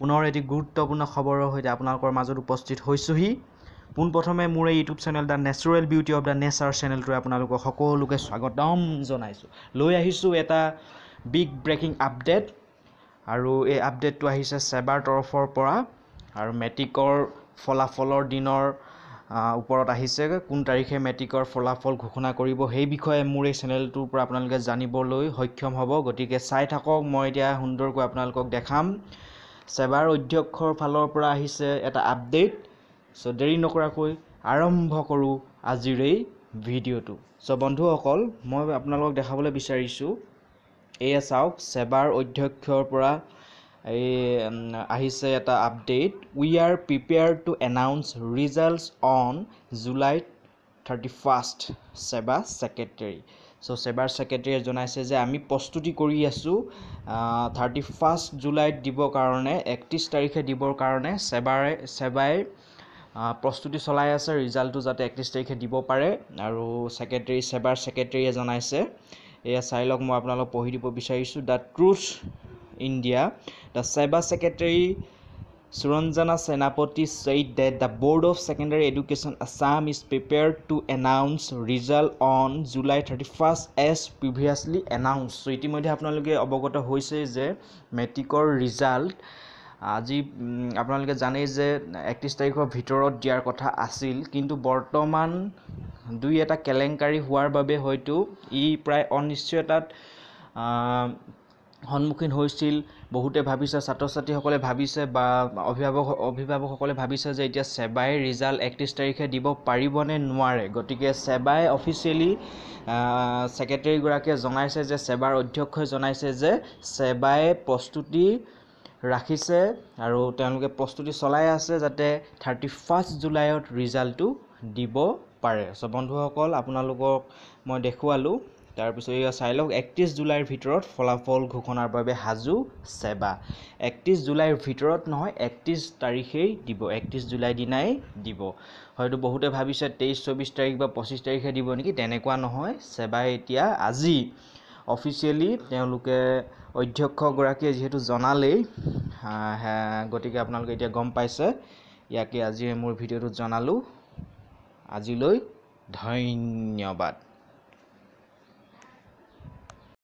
পুনৰ এটি গুৰুত্বপূৰ্ণ খবৰৰ সৈতে আপোনালোকৰ মাজত উপস্থিত হৈছোহি পোনপ্ৰথমে মোৰ এই YouTube channel the natural beauty of the nature চেনেলটোৰে আপোনালোকক সকলোকে স্বাগতম জনাইছোঁ লৈ আহিছোঁ এটা বিগ ব্ৰেকিং আপডেট আৰু এই আপডেটটো আহিছে ছেবাৰ তৰফৰ পৰা আৰু মেট্ৰিকৰ ফলাফলৰ দিনৰ ওপৰত আহিছে কোন তাৰিখে মেট্ৰিকৰ ফলাফল ঘোষণা কৰিব সেই বিষয়ে মোৰ এই চেনেলটোৰ পৰা আপোনালোকে জানিবলৈ সক্ষম হ'ব গতিকে চাই থাকক মই এতিয়া সুন্দৰকৈ আপোনালোকক দেখাম ছেবাৰ অধ্যক্ষৰ ফালৰ পৰা আহিছে এটা আপডেট চ' দেৰি নকৰাকৈ আৰম্ভ কৰোঁ আজিৰ এই ভিডিঅ'টো চ' বন্ধুসকল মই আপোনালোকক দেখাবলৈ বিচাৰিছোঁ এয়া চাওক ছেবাৰ অধ্যক্ষৰ পৰা এই আহিছে এটা update we are prepare to announce results on July thirty first SEBA secretary চ' ছেবাৰ ছেক্ৰেটেৰীয়ে জনাইছে যে আমি প্ৰস্তুতি কৰি আছোঁ থাৰ্টি ফাৰ্ষ্ট জুলাইত দিবৰ কাৰণে একত্ৰিছ তাৰিখে দিবৰ কাৰণে ছেবাৰে ছেবাই প্ৰস্তুতি চলাই আছে ৰিজাল্টটো যাতে একত্ৰিছ তাৰিখে দিব পাৰে আৰু ছেক্ৰেটেৰী ছেবাৰ ছেক্ৰেটেৰীয়ে জনাইছে এয়া চাই লওক মই আপোনালোকক পঢ়ি দিব বিচাৰিছোঁ দ্য ট্ৰুথ ইণ্ডিয়া দ্য ছেবাৰ secretary Suranjana Senapati said that the board of secondary education Assam is prepare to announce result on July thirty first as previously announce চ' ইতিমধ্যে আপোনালোকে অৱগত হৈছে যে মেট্ৰিকৰ ৰিজাল্ট আজি আপোনালোকে জানেই যে একত্ৰিছ তাৰিখৰ ভিতৰত দিয়াৰ কথা আছিল কিন্তু বৰ্তমান দুই এটা কেলেংকাৰী হোৱাৰ বাবে হয়তো ই প্ৰায় অনিশ্চয়তাত সন্মুখীন হৈছিল বহুতে ভাবিছে ছাত্ৰ ছাত্ৰীসকলে ভাবিছে বা অভিভাৱক অভিভাৱকসকলে ভাবিছে যে এতিয়া ছেবাই ৰিজাল্ট একত্ৰিছ তাৰিখে দিব পাৰিবনে নোৱাৰে গতিকে ছেবাই অফিচিয়েলি ছেক্ৰেটেৰীগৰাকীয়ে জনাইছে যে ছেবাৰ অধ্যক্ষই জনাইছে যে ছেবাই প্ৰস্তুতি ৰাখিছে আৰু তেওঁলোকে প্ৰস্তুতি চলাই আছে যাতে থাৰ্টি ফাৰ্ষ্ট জুলাইত ৰিজাল্টটো দিব পাৰে চ' বন্ধুসকল আপোনালোকক মই দেখুৱালোঁ তাৰপিছত এয়া চাই লওক একত্ৰিছ জুলাইৰ ভিতৰত ফলাফল ঘোষণাৰ বাবে সাজু চেবা একত্ৰিছ জুলাইৰ ভিতৰত নহয় একত্ৰিছ তাৰিখেই দিব একত্ৰিছ জুলাই দিনাই দিব হয়তো বহুতে ভাবিছে তেইছ চৌবিছ তাৰিখ বা পঁচিছ তাৰিখে দিব নেকি তেনেকুৱা নহয় চেবাই এতিয়া আজি অফিচিয়েলি তেওঁলোকে অধ্যক্ষগৰাকীয়ে যিহেতু জনালেই গতিকে আপোনালোকে এতিয়া গম পাইছে ইয়াকে আজি মোৰ ভিডিঅ'টোত জনালোঁ আজিলৈ ধন্যবাদ